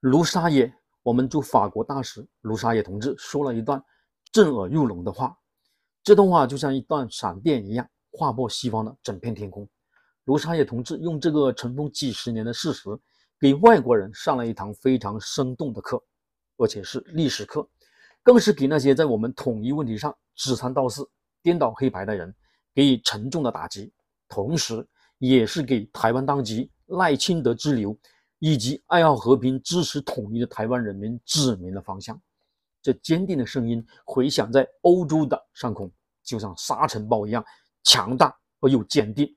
卢沙野，我们驻法国大使卢沙野同志说了一段震耳欲聋的话。这段话就像一段闪电一样，划破西方的整片天空。卢沙野同志用这个尘封几十年的事实，给外国人上了一堂非常生动的课，而且是历史课，更是给那些在我们统一问题上指三道四、颠倒黑白的人给予沉重的打击，同时，也是给台湾当局赖清德之流。以及爱好和平、支持统一的台湾人民指明了方向。这坚定的声音回响在欧洲的上空，就像沙尘暴一样强大而又坚定。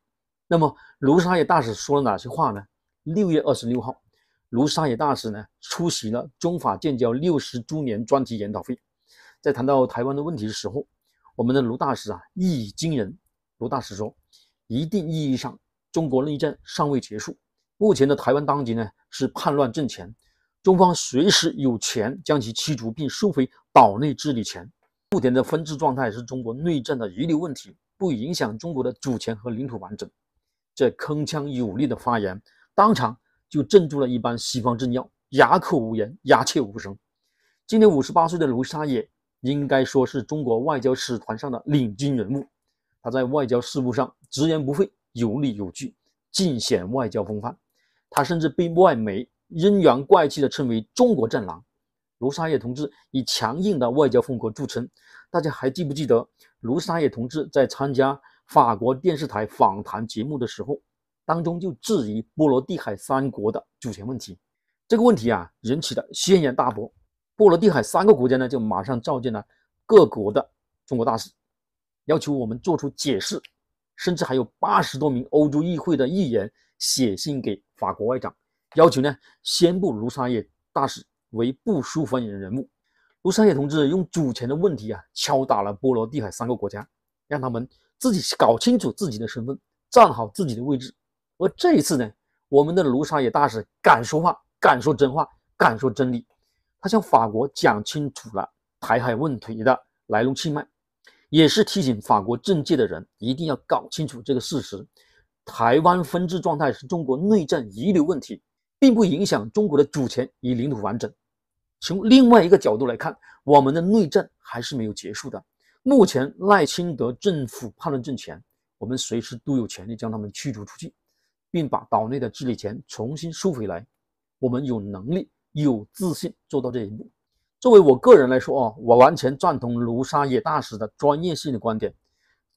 那么，卢沙野大使说了哪些话呢？六月二十六号，卢沙野大使呢出席了中法建交六十周年专题研讨会。在谈到台湾的问题的时候，我们的卢大使啊，一语惊人。卢大使说：“一定意义上，中国内战尚未结束。”目前的台湾当局呢是叛乱政权，中方随时有权将其驱逐并收回岛内治理权。目前的分治状态是中国内政的遗留问题，不影响中国的主权和领土完整。这铿锵有力的发言，当场就镇住了一帮西方政要，哑口无言，鸦雀无声。今年五十八岁的卢沙野，应该说是中国外交使团上的领军人物，他在外交事务上直言不讳，有理有据，尽显外交风范。他甚至被外媒阴阳怪气地称为“中国战狼”。卢沙野同志以强硬的外交风格著称。大家还记不记得，卢沙野同志在参加法国电视台访谈节目的时候，当中就质疑波罗的海三国的主权问题。这个问题啊，引起了轩然大波。波罗的海三个国家呢，就马上召见了各国的中国大使，要求我们做出解释。甚至还有八十多名欧洲议会的议员。写信给法国外长，要求呢宣布卢沙野大使为不舒服迎的人物。卢沙野同志用主权的问题啊敲打了波罗的海三个国家，让他们自己搞清楚自己的身份，站好自己的位置。而这一次呢，我们的卢沙野大使敢说话，敢说真话，敢说真理。他向法国讲清楚了台海问题的来龙去脉，也是提醒法国政界的人一定要搞清楚这个事实。台湾分治状态是中国内政遗留问题，并不影响中国的主权与领土完整。从另外一个角度来看，我们的内政还是没有结束的。目前赖清德政府叛乱政权，我们随时都有权利将他们驱逐出去，并把岛内的治理权重新收回来。我们有能力、有自信做到这一步。作为我个人来说，啊，我完全赞同卢沙野大使的专业性的观点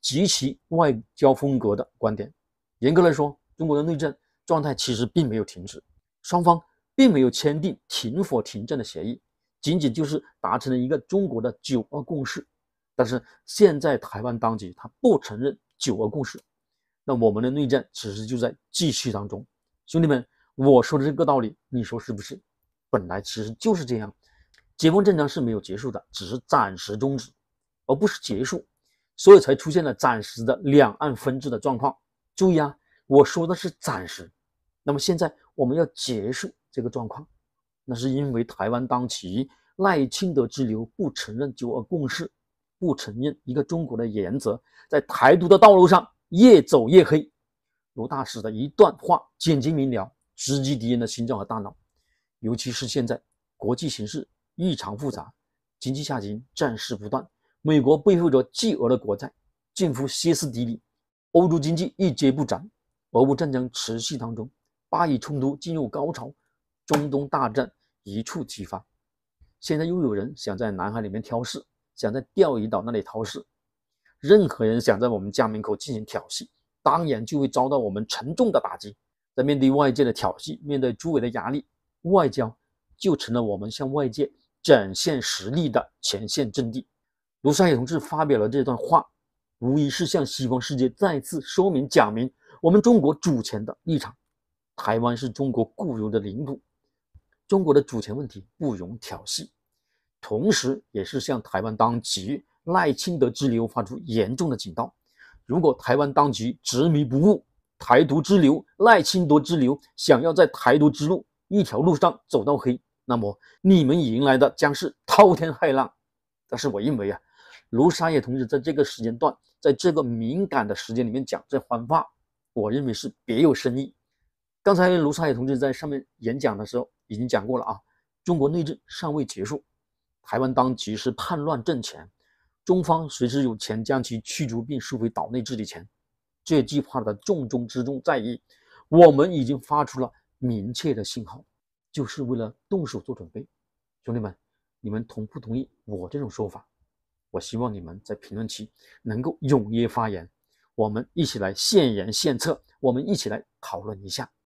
及其外交风格的观点。严格来说，中国的内战状态其实并没有停止，双方并没有签订停火停战的协议，仅仅就是达成了一个中国的九二共识。但是现在台湾当局他不承认九二共识，那我们的内战其实就在继续当中。兄弟们，我说的这个道理，你说是不是？本来其实就是这样，解放战争是没有结束的，只是暂时终止，而不是结束，所以才出现了暂时的两岸分治的状况。注意啊，我说的是暂时。那么现在我们要结束这个状况，那是因为台湾当局赖清德之流不承认九二共识，不承认一个中国的原则，在台独的道路上越走越黑。卢大使的一段话简洁明了，直击敌人的心脏和大脑。尤其是现在国际形势异常复杂，经济下行，战事不断，美国背负着巨额的国债，近乎歇斯底里。欧洲经济一蹶不振，俄乌战争持续当中，巴以冲突进入高潮，中东大战一触即发。现在又有人想在南海里面挑事，想在钓鱼岛那里挑事，任何人想在我们家门口进行挑衅，当然就会遭到我们沉重的打击。在面对外界的挑衅，面对诸位的压力，外交就成了我们向外界展现实力的前线阵地。卢沙野同志发表了这段话。无疑是向西方世界再次说明、讲明，我们中国主权的立场。台湾是中国固有的领土，中国的主权问题不容挑衅，同时，也是向台湾当局赖清德之流发出严重的警告：如果台湾当局执迷不悟，台独之流、赖清德之流想要在台独之路一条路上走到黑，那么你们迎来的将是滔天骇浪。但是，我认为啊。卢沙野同志在这个时间段，在这个敏感的时间里面讲这番话，我认为是别有深意。刚才卢沙野同志在上面演讲的时候已经讲过了啊，中国内政尚未结束，台湾当局是叛乱政权，中方随时有权将其驱逐并收回岛内治理权。这句话的重中之重在于，我们已经发出了明确的信号，就是为了动手做准备。兄弟们，你们同不同意我这种说法？我希望你们在评论区能够踊跃发言，我们一起来献言献策，我们一起来讨论一下。